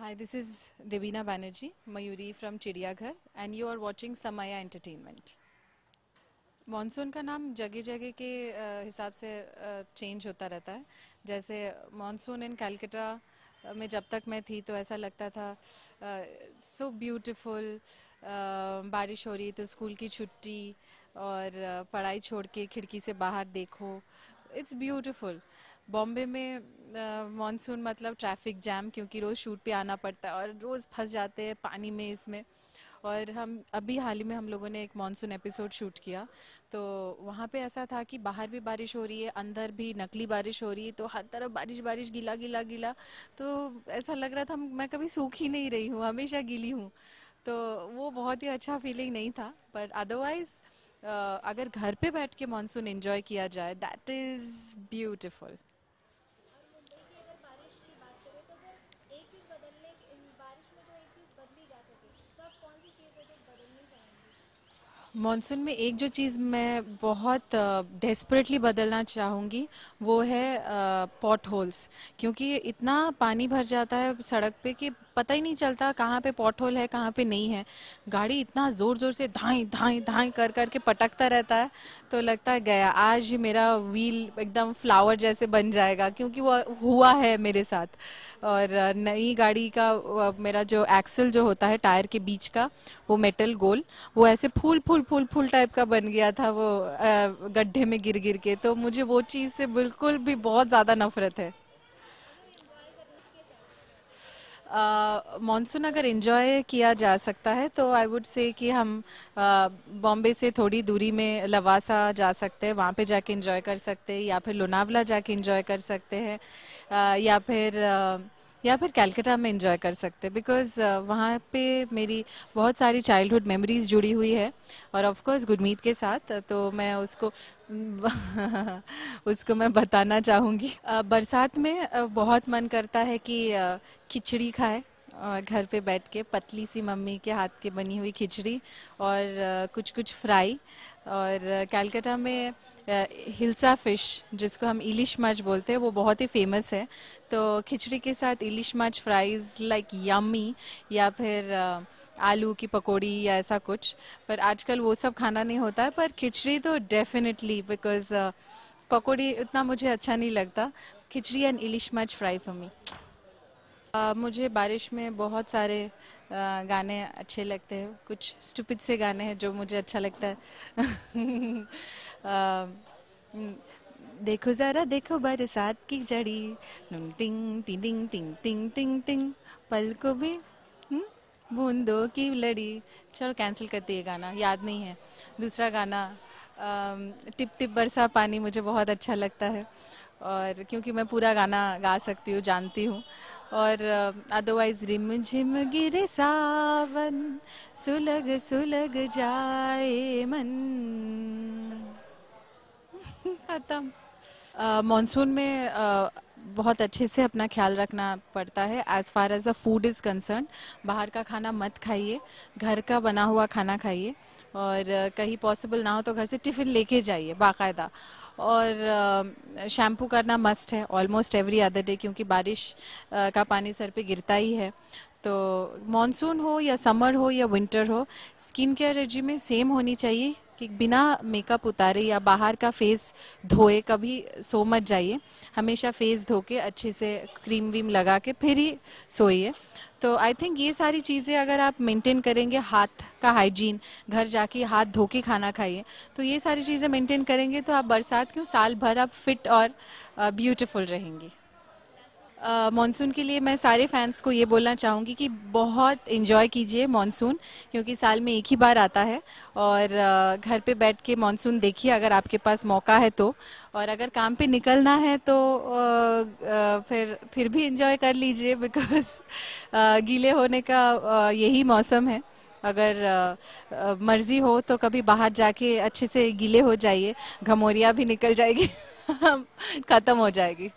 Hi, this is Devina Banerjee, Mayuri from Chidiyaghar, and you are watching Samaya Entertainment. Monsoon का नाम जगह जगह के हिसाब से चेंज होता रहता है जैसे मानसून इन कैलकटा में जब तक मैं थी तो ऐसा लगता था सो ब्यूटिफुल बारिश हो रही तो स्कूल की छुट्टी और पढ़ाई छोड़ के खिड़की से बाहर देखो इट्स ब्यूटिफुल बॉम्बे में मानसून मतलब ट्रैफिक जैम क्योंकि रोज़ शूट पे आना पड़ता है और रोज़ फंस जाते हैं पानी में इसमें और हम अभी हाल ही में हम लोगों ने एक मानसून एपिसोड शूट किया तो वहाँ पे ऐसा था कि बाहर भी बारिश हो रही है अंदर भी नकली बारिश हो रही है तो हर तरफ बारिश बारिश गीला गीला गीला तो ऐसा लग रहा था मैं कभी सूख ही नहीं रही हूँ हमेशा गीली हूँ तो वो बहुत ही अच्छा फीलिंग नहीं था पर अदरवाइज़ अगर घर पे बैठ के मानसून इन्जॉय किया जाए दैट इज़ ब्यूटिफुल मानसून में एक जो चीज़ मैं बहुत डेस्परेटली बदलना चाहूँगी वो है पॉट होल्स क्योंकि इतना पानी भर जाता है सड़क पे कि पता ही नहीं चलता कहाँ पे होल है कहाँ पे नहीं है गाड़ी इतना ज़ोर ज़ोर से धाई धाई धाई कर कर के पटकता रहता है तो लगता है गया आज मेरा व्हील एकदम फ्लावर जैसे बन जाएगा क्योंकि वो हुआ है मेरे साथ और नई गाड़ी का मेरा जो एक्सल जो होता है टायर के बीच का वो मेटल गोल वो ऐसे फूल फूल फूल फूल टाइप का बन गया था वो गड्ढे में गिर गिर के तो मुझे वो चीज़ से बिल्कुल भी बहुत ज़्यादा नफरत है मॉनसून अगर इन्जॉय किया जा सकता है तो आई वुड से कि हम बॉम्बे से थोड़ी दूरी में लवासा जा सकते हैं वहाँ पे जाके इंजॉय कर सकते हैं या फिर लोनावला जाके इंजॉय कर सकते हैं या फिर आ, या फिर कैलकाटा में इंजॉय कर सकते बिकॉज uh, वहाँ पे मेरी बहुत सारी चाइल्डहुड मेमोरीज जुड़ी हुई है और ऑफ कोर्स के साथ तो मैं उसको उसको मैं बताना चाहूँगी uh, बरसात में uh, बहुत मन करता है कि खिचड़ी खाए घर पे बैठ के पतली सी मम्मी के हाथ की बनी हुई खिचड़ी और कुछ कुछ फ्राई और कैलकाटा में हिलसा फ़िश जिसको हम इलिश माच बोलते हैं वो बहुत ही फेमस है तो खिचड़ी के साथ इलिश माच फ्राइज़ लाइक यम्मी या फिर आलू की पकौड़ी या ऐसा कुछ पर आजकल वो सब खाना नहीं होता है पर खिचड़ी तो डेफिनेटली बिकॉज पकौड़ी उतना मुझे अच्छा नहीं लगता खिचड़ी एंड इलिश माच फ्राई फॉर मी मुझे बारिश में बहुत सारे गाने अच्छे लगते हैं कुछ स्टूपिड से गाने हैं जो मुझे अच्छा लगता है देखो ज़रा देखो बरसात की जड़ी टिंग टिंग टिंग टिंग टिंग टिंग टिंग पल को भी बूंदो की लड़ी चलो कैंसिल करती है गाना याद नहीं है दूसरा गाना टिप टिप बरसा पानी मुझे बहुत अच्छा लगता है और क्योंकि मैं पूरा गाना गा सकती हूँ जानती हूँ और अदरवाइज रिम झिम गिरे सावन सुलग सुलग जाए मन खत्म मानसून में आ, बहुत अच्छे से अपना ख्याल रखना पड़ता है as far as the food is concern बाहर का खाना मत खाइए घर का बना हुआ खाना खाइए और कहीं पॉसिबल ना हो तो घर से टिफ़िन लेके जाइए बाकायदा और शैम्पू करना मस्ट है ऑलमोस्ट एवरी अदर डे क्योंकि बारिश का पानी सर पे गिरता ही है तो मानसून हो या समर हो या विंटर हो स्किन केयर रेजी में सेम होनी चाहिए कि बिना मेकअप उतारे या बाहर का फेस धोए कभी सो मत जाइए हमेशा फेस धो के अच्छे से क्रीम वीम लगा के फिर ही सोइए तो आई थिंक ये सारी चीज़ें अगर आप मेंटेन करेंगे हाथ का हाइजीन घर जाके हाथ धो के खाना खाइए तो ये सारी चीज़ें मेंटेन करेंगे तो आप बरसात क्यों साल भर आप फिट और ब्यूटिफुल रहेंगी मानसून uh, के लिए मैं सारे फैंस को ये बोलना चाहूँगी कि बहुत इन्जॉय कीजिए मानसून क्योंकि साल में एक ही बार आता है और uh, घर पे बैठ के मानसून देखिए अगर आपके पास मौका है तो और अगर काम पे निकलना है तो uh, फिर फिर भी इन्जॉय कर लीजिए बिकॉज गीले होने का यही मौसम है अगर मर्जी हो तो कभी बाहर जाके अच्छे से गीले हो जाइए घमोरिया भी निकल जाएगी ख़त्म हो जाएगी